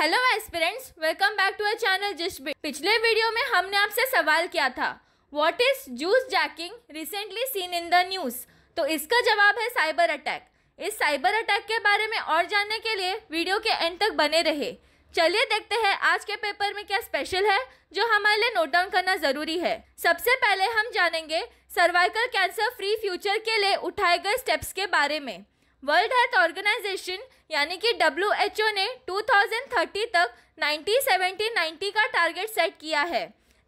Hello aspirants welcome back to our channel gist पिछले video में हमने आपसे सवाल किया था what is juice jacking recently seen in the news तो इसका जवाब है साइबर अटैक इस साइबर अटैक के बारे में और जानने के लिए वीडियो के एंड तक बने रहे चलिए देखते हैं आज के पेपर में क्या स्पेशल है जो हमारे लिए नोट डाउन करना जरूरी है सबसे पहले हम जानेंगे सर्वाइकल कैंसर फ्री फ्यूचर के लिए उठाए गए स्टेप्स के बारे में वर्ल्ड हेल्थ ऑर्गेनाइजेशन यानी कि डब्ल्यू एच ओ ने टू थाउजेंड थर्टी तक नाइन्टी सेवेंटी नाइन्टी का टारगेट सेट किया है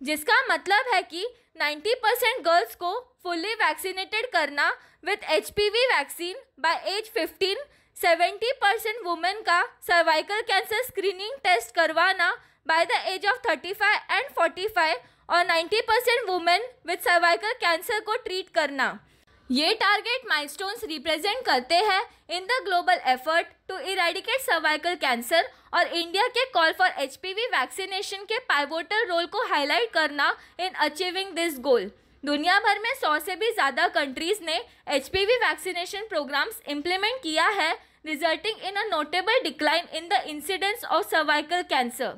जिसका मतलब है कि नाइन्टी परसेंट गर्ल्स को फुल्ली वैक्सीनेटेड करना with H P V vaccine by age fifteen seventy percent women का सर्वाइकल कैंसर स्क्रीनिंग टेस्ट करवाना by the age of thirty five and five और ninety percent women with cervical cancer को treat करना ये target milestones represent करते हैं in the global effort to eradicate cervical cancer और India के call for HPV vaccination के pivotal role को हाईलाइट करना इन अचीविंग दिस गोल दुनिया भर में सौ से भी ज़्यादा कंट्रीज़ ने एच वैक्सीनेशन प्रोग्राम्स इम्प्लीमेंट किया है resulting in a notable decline in the incidence of cervical cancer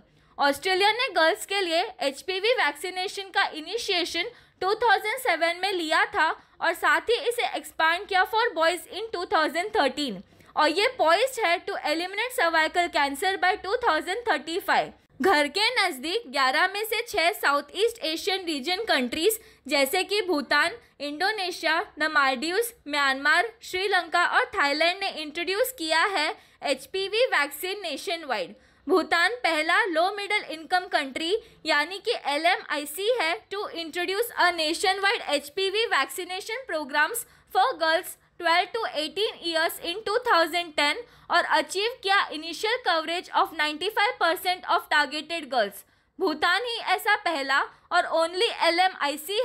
Australia ने गर्ल्स के लिए एच वैक्सीनेशन का इनिशिएशन 2007 में लिया था और साथ ही इसे एक्सपांड किया फॉर बॉयज़ इन 2013 और ये पॉइस्ड है to eliminate cervical cancer by 2035 घर के नज़दीक 11 में से 6 South East Asian region countries जैसे कि Bhutan Indonesia the Maldives Myanmar Sri Lanka और थाईलैंड ने इंट्रोड्यूस किया है H vaccine nationwide Bhutan पहला लो मिडल इनकम कंट्री यानी कि एल है to introduce a nationwide H vaccination programs for girls 12 to 18 years in 2010 और अचीव किया initial coverage of 95 percent of targeted girls Bhutan ही ऐसा पहला और ओनली एल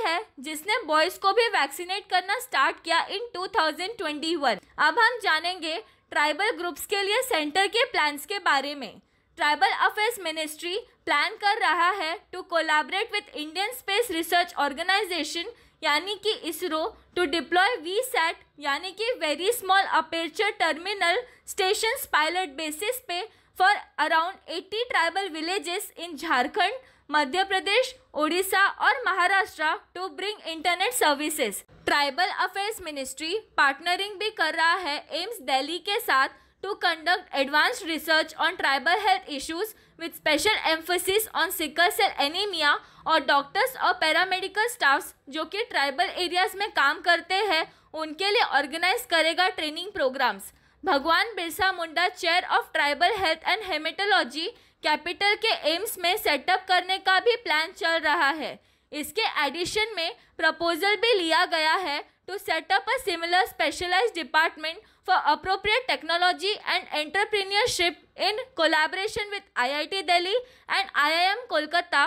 है जिसने बॉयज़ को भी वैक्सीनेट करना स्टार्ट किया इन 2021। अब हम जानेंगे ट्राइबल ग्रुप्स के लिए सेंटर के प्लान्स के बारे में ट्राइबल अफेयर्स मिनिस्ट्री प्लान कर रहा है to collaborate with Indian Space Research Organisation यानी कि ISRO to deploy V SAT यानी कि very small aperture terminal station pilot basis पे for around 80 tribal villages in Jharkhand Madhya Pradesh Odisha और Maharashtra to bring internet services tribal affairs ministry partnering भी कर रहा है एम्स दिल्ली के साथ to conduct advanced research on tribal health issues with special emphasis on sickle cell anemia और doctors और पैरामेडिकल स्टाफ्स जो कि ट्राइबल एरियाज में काम करते हैं उनके लिए ऑर्गेनाइज करेगा training programs Bhagwan Birsa Munda chair of tribal health and haematology capital के एम्स में सेटअप करने का भी प्लान चल रहा है इसके एडिशन में प्रपोजल भी लिया गया है to set up a similar specialise department for appropriate technology and entrepreneurship in collaboration with IIT Delhi and IIM Kolkata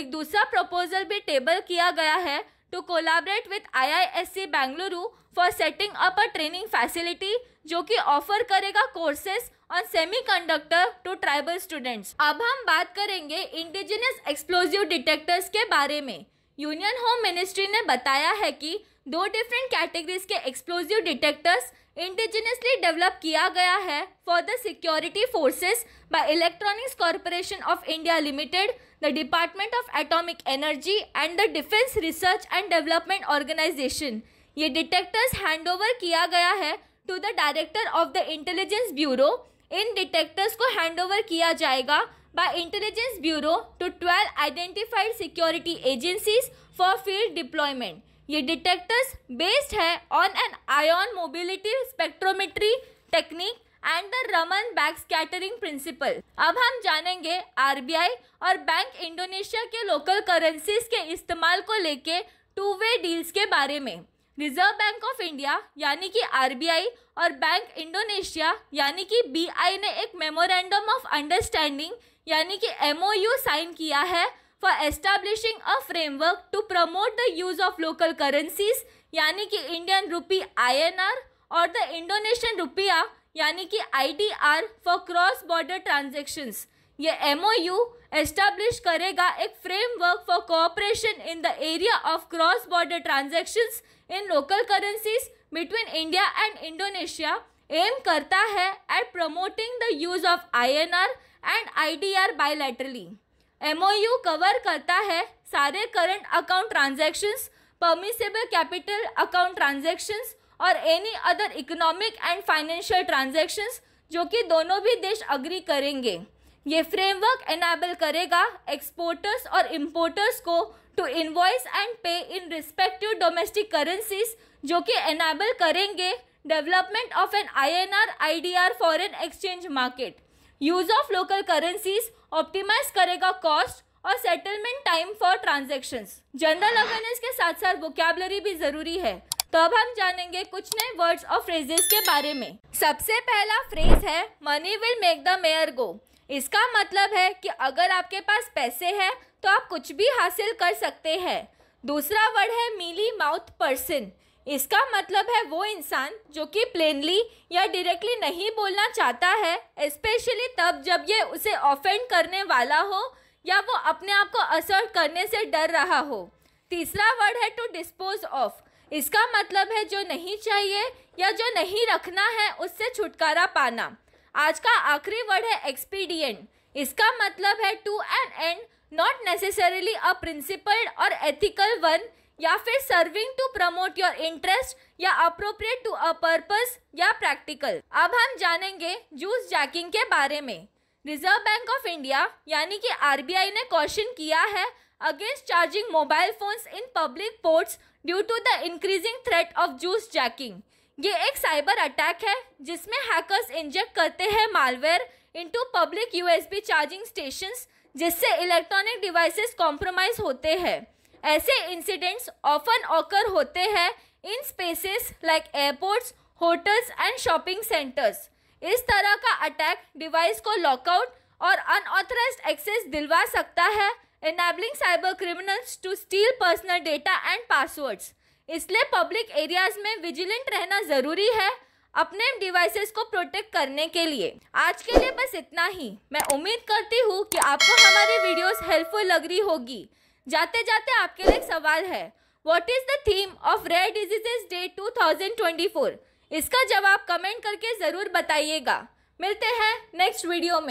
एक दूसरा प्रपोजल भी टेबल किया गया है to collaborate with IISC Bangalore for setting up a training facility जो कि ऑफर करेगा courses on semiconductor to tribal students अब हम बात करेंगे इंडिजिनस एक्सप्लोजिव डिटेक्टर्स के बारे में यूनियन होम मिनिस्ट्री ने बताया है कि दो डिफरेंट कैटेगरीज के एक्सप्लोजिव डिटेक्टर्स इंडिजिनियसली डेवलप किया गया है for the security forces by Electronics Corporation of India Limited the Department of Atomic Energy and the Defence Research and Development Organisation ये डिटेक्टर्स हैंडओवर किया गया है to the director of the Intelligence Bureau इन detectors को handover किया जाएगा by Intelligence Bureau to twelve identified security agencies for field deployment ये detectors based है on an ion mobility spectrometry technique and the Raman back scattering principle अब हम जानेंगे आर और बैंक इंडोनेशिया के लोकल करेंसीज के इस्तेमाल को लेके टू वे डील्स के बारे में रिजर्व बैंक ऑफ इंडिया यानी कि आर और बैंक इंडोनेशिया यानी कि बी ने एक मेमोरेंडम ऑफ अंडरस्टैंडिंग यानी कि एम साइन किया है for establishing a framework to promote the use of local currencies यानी कि इंडियन रुपी आईएनआर और द इंडोनेशियन रुपया यानी कि IDR for cross border transactions ये एमओयू एस्टैब्लिश करेगा एक framework for cooperation in the area of cross border transactions in local currencies between India and Indonesia aim करता है at promoting the use of I N R and I D R bilaterally MOU cover करता है सारे current account transactions permissible capital account transactions और any other economic and financial transactions जो कि दोनों भी देश अग्री करेंगे ये फ्रेमवर्क एनाबल करेगा एक्सपोर्टर्स और इम्पोर्टर्स को to invoice and pay in respective domestic currencies जो कि एनाबल करेंगे development of an INR IDR foreign exchange market use of local currencies optimise करेगा कॉस्ट और settlement time for transaction general awareness के साथ साथ वोकैबलरी भी जरूरी है तो अब हम जानेंगे कुछ नए वर्ड्स और फ्रेजेस के बारे में सबसे पहला फ्रेज है money will make the mare go इसका मतलब है कि अगर आपके पास पैसे हैं तो आप कुछ भी हासिल कर सकते हैं दूसरा वर्ड है मीली माउथ पर्सन इसका मतलब है वो इंसान जो कि प्लेनली या डायरेक्टली नहीं बोलना चाहता है स्पेशली तब जब ये उसे ऑफेंड करने वाला हो या वो अपने आप को असर्ट करने से डर रहा हो तीसरा वर्ड है टू डिस्पोज ऑफ इसका मतलब है जो नहीं चाहिए या जो नहीं रखना है उससे छुटकारा पाना आज का आखिरी वर्ड है एक्सपीडियंट इसका मतलब है to an end not necessarily a principled और एथिकल वन या फिर serving to promote your interest या अप्रोप्रिएट टू अ पर्पस या प्रैक्टिकल अब हम जानेंगे जूस जैकिंग के बारे में रिजर्व बैंक ऑफ इंडिया यानी कि आर ने क्वेश्चन किया है against charging mobile phones in public ports due to the increasing threat of juice jacking ये एक साइबर अटैक है जिसमें हैकर्स इंजेक्ट करते हैं malware into public USB charging stations जिससे इलेक्ट्रॉनिक डिवाइसेस कॉम्प्रोमाइज होते हैं ऐसे इंसिडेंट्स ऑफन ऑकर होते हैं in spaces like airports hotels and shopping centers इस तरह का अटैक डिवाइस को लॉकआउट और अनऑथराइज एक्सेस दिलवा सकता है enabling cyber criminals to steal personal data and passwords इसलिए पब्लिक एरियाज में विजिलेंट रहना ज़रूरी है अपने डिवाइसेस को प्रोटेक्ट करने के लिए आज के लिए बस इतना ही मैं उम्मीद करती हूँ कि आपको हमारी वीडियोस हेल्पफुल लग रही होगी जाते जाते आपके लिए एक सवाल है what is the theme of rare diseases day 2024? इसका जवाब कमेंट करके ज़रूर बताइएगा मिलते हैं नेक्स्ट वीडियो में